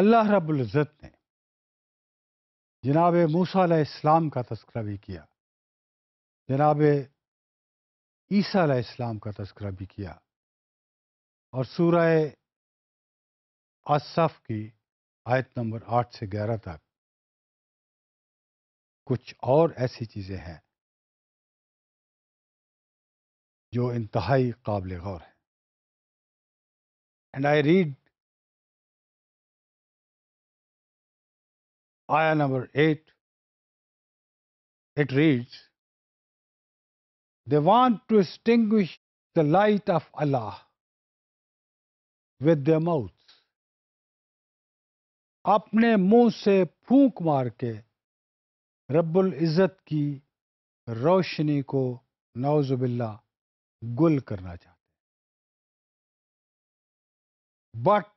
अल्लाह रब्ज़त ने जनाब मूसा इस्लाम का तस्करा भी किया जनाब ईसा इस्लाम का तस्करा भी किया और सूरह असफ की आयत नंबर आठ से ग्यारह तक कुछ और ऐसी चीज़ें हैं जो इंतहाई काबिल गौर हैं and I read ayah number 8, it reads, They want to extinguish the light of Allah with their mouths. अपने मुंह से फूंक मार के रब्बुल इज़्ज़त की रोशनी को नौजबिल्ला गुल करना चाहते but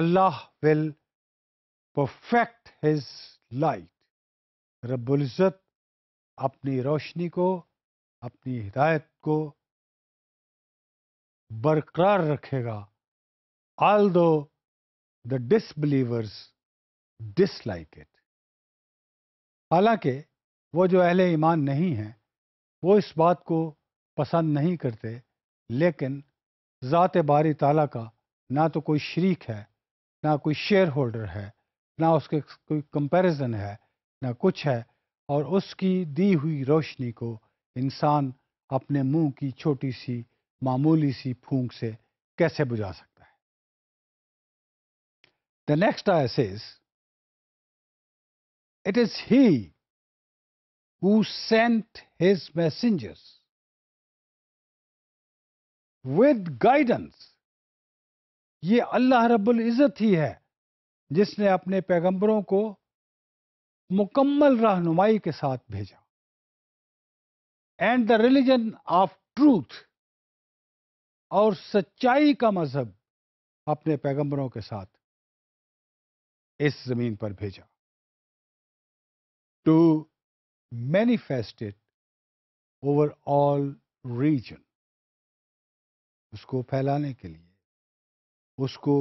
Allah will perfect his light रबुल्ज़त अपनी रोशनी को अपनी हिदायत को बरकरार रखेगा आल दो द डिसबिलीवर्स डिसलाइक इट हालांकि वो जो अहले ईमान नहीं हैं वो इस बात को पसंद नहीं करते लेकिन ज़ात बारी ताला का ना तो कोई शरीक है ना कोई शेयर होल्डर है ना उसके कोई कंपैरिजन है ना कुछ है और उसकी दी हुई रोशनी को इंसान अपने मुंह की छोटी सी मामूली सी फूंक से कैसे बुझा सकता है the next ayah says it is he who sent his messengers with guidance ये अल्लाह रब्बुल इज़्ज़त ही है जिसने अपने पैगंबरों को मुकम्मल रहनुमाई के साथ भेजा and the religion of truth और सच्चाई का मजहब अपने पैगंबरों के साथ इस जमीन पर भेजा to manifested over all religion उसको फैलाने के लिए उसको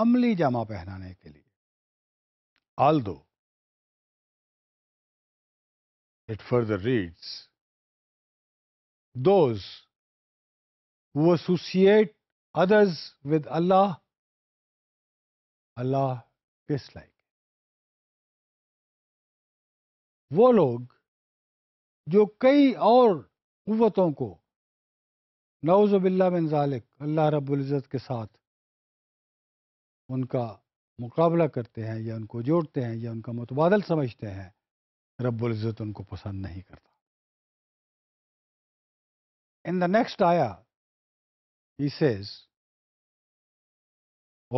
अमली जामा पहनाने के लिए Although it further reads, those who associate others with Allah, Allah dislike. वो लोग जो कई और कुतों को नवज़बिल्ला बिन जालिक अल्लाह रब्ज़त के साथ उनका मुकाबला करते हैं या उनको जोड़ते हैं या उनका मुतबादल समझते हैं रब्ज़त उनको पसंद नहीं करता in the next ayah he says,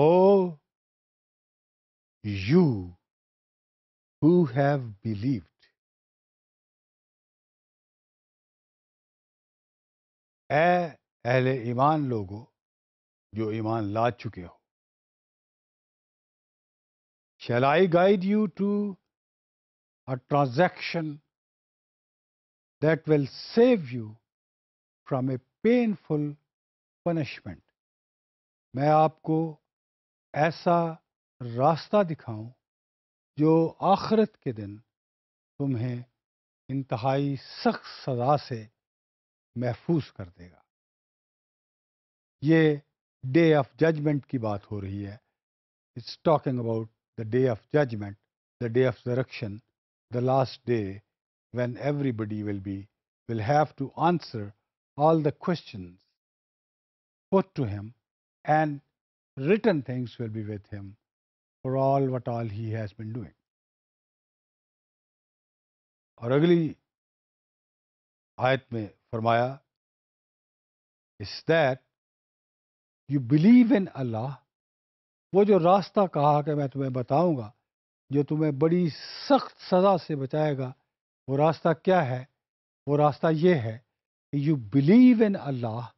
Oh, you who have believed. ए अहले ईमान लोगो जो ईमान ला चुके हो Shall I guide you to a transaction that will save you from a painful punishment? मैं आपको ऐसा रास्ता दिखाऊं जो आखरत के दिन तुम्हें इंतहाई सख्त सजा से महफूज कर देगा ये डे ऑफ जजमेंट की बात हो रही है it's talking about the day of judgment, the day of resurrection, the last day when everybody will be will have to answer all the questions put to him and written things will be with him for all what all he has been doing. और ayat me में is that you believe in Allah वो जो रास्ता कहा कि मैं तुम्हें बताऊंगा जो तुम्हें बड़ी सख्त सज़ा से बचाएगा वो रास्ता क्या है वो रास्ता ये है you believe in Allah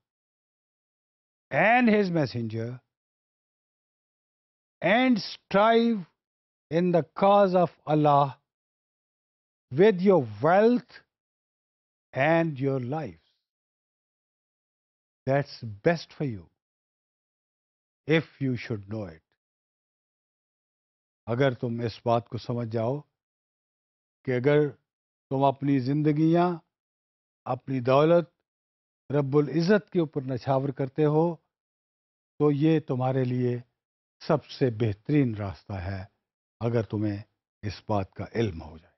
and his messenger and strive in the cause of Allah with your wealth and your life That's best for you if you should know it. अगर तुम इस बात को समझ जाओ कि अगर तुम अपनी जिंदगियां अपनी दौलत रब्बुल इज़्ज़त के ऊपर नछावर करते हो तो ये तुम्हारे लिए सबसे बेहतरीन रास्ता है अगर तुम्हें इस बात का इल्म हो जाए